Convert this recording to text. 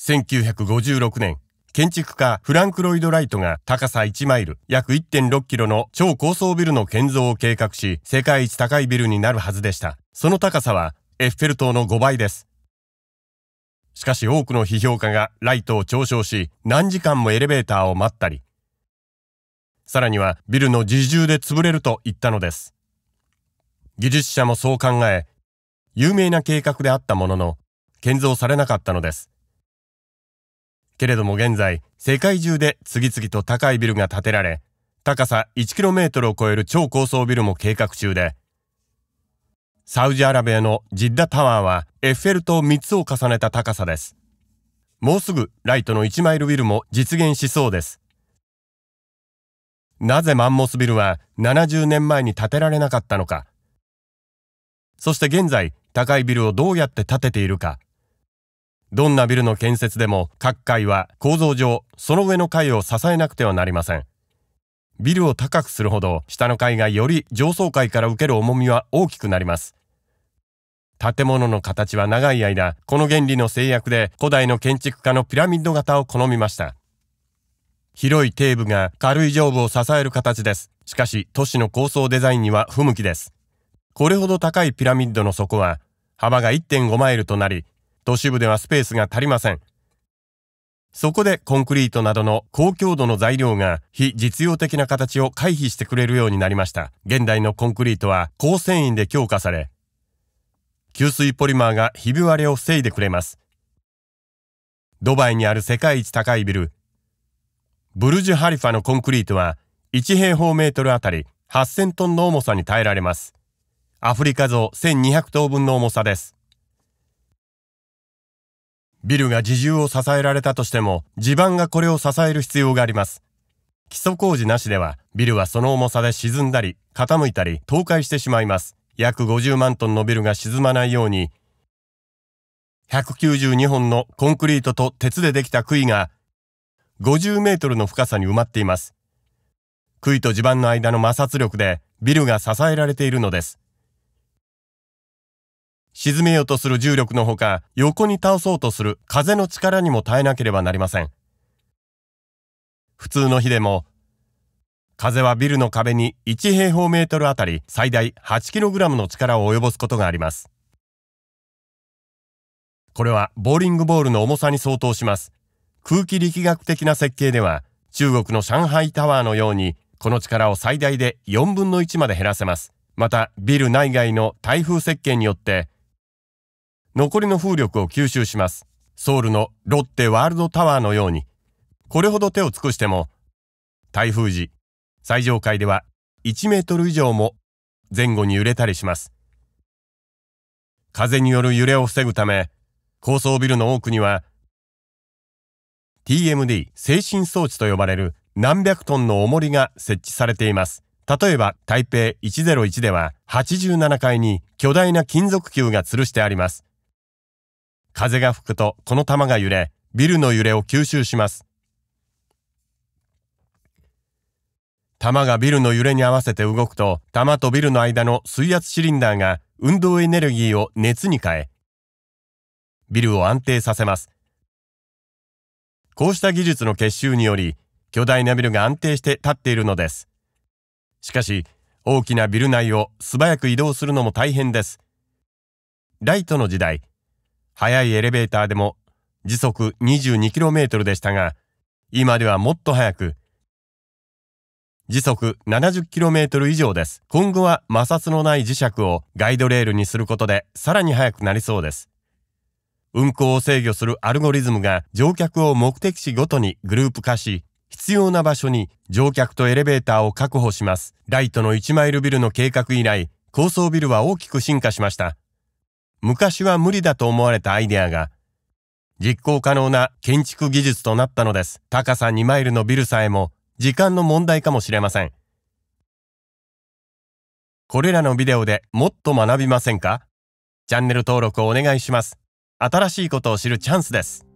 1956年、建築家フランク・ロイド・ライトが高さ1マイル、約1.6キロの超高層ビルの建造を計画し、世界一高いビルになるはずでした。その高さはエッフェル塔の5倍です。しかし多くの批評家がライトを嘲笑し、何時間もエレベーターを待ったり、さらにはビルの自重で潰れると言ったのです。技術者もそう考え、有名な計画であったものの、建造されなかったのです。けれども現在、世界中で次々と高いビルが建てられ、高さ 1km を超える超高層ビルも計画中で、サウジアラビアのジッダタワーはエッフェル塔3つを重ねた高さです。もうすぐライトの1マイルビルも実現しそうです。なぜマンモスビルは70年前に建てられなかったのか。そして現在、高いビルをどうやって建てているか。どんなビルの建設でも各階は構造上その上の階を支えなくてはなりません。ビルを高くするほど下の階がより上層階から受ける重みは大きくなります。建物の形は長い間、この原理の制約で古代の建築家のピラミッド型を好みました。広い底部が軽い上部を支える形です。しかし、都市の構想デザインには不向きです。これほど高いピラミッドの底は、幅が1.5マイルとなり、都市部ではスペースが足りません。そこでコンクリートなどの高強度の材料が非実用的な形を回避してくれるようになりました。現代のコンクリートは高繊維で強化され、吸水ポリマーがひび割れを防いでくれます。ドバイにある世界一高いビル、ブルジュ・ハリファのコンクリートは1平方メートルあたり8000トンの重さに耐えられます。アフリカ像1200頭分の重さです。ビルが自重を支えられたとしても、地盤がこれを支える必要があります。基礎工事なしでは、ビルはその重さで沈んだり、傾いたり、倒壊してしまいます。約50万トンのビルが沈まないように、192本のコンクリートと鉄でできた杭が、50メートルの深さに埋まっています。杭と地盤の間の摩擦力で、ビルが支えられているのです。沈めようとする重力のほか、横に倒そうとする風の力にも耐えなければなりません。普通の日でも、風はビルの壁に1平方メートルあたり最大 8kg の力を及ぼすことがあります。これはボーリングボールの重さに相当します。空気力学的な設計では、中国の上海タワーのように、この力を最大で4分の1まで減らせます。また、ビル内外の台風設計によって、残りの風力を吸収します。ソウルのロッテワールドタワーのように、これほど手を尽くしても、台風時、最上階では1メートル以上も前後に揺れたりします。風による揺れを防ぐため、高層ビルの多くには、TMD 精神装置と呼ばれる何百トンの重りが設置されています。例えば台北101では87階に巨大な金属球が吊るしてあります。風が吹くとこの玉が揺れ、ビルの揺れを吸収します。玉がビルの揺れに合わせて動くと、玉とビルの間の水圧シリンダーが運動エネルギーを熱に変え、ビルを安定させます。こうした技術の結集により、巨大なビルが安定して立っているのです。しかし、大きなビル内を素早く移動するのも大変です。ライトの時代、速いエレベーターでも時速 22km でしたが、今ではもっと速く、時速 70km 以上です。今後は摩擦のない磁石をガイドレールにすることでさらに速くなりそうです。運行を制御するアルゴリズムが乗客を目的地ごとにグループ化し、必要な場所に乗客とエレベーターを確保します。ライトの1マイルビルの計画以来、高層ビルは大きく進化しました。昔は無理だと思われたアイデアが、実行可能な建築技術となったのです。高さ2マイルのビルさえも、時間の問題かもしれません。これらのビデオでもっと学びませんかチャンネル登録をお願いします。新しいことを知るチャンスです。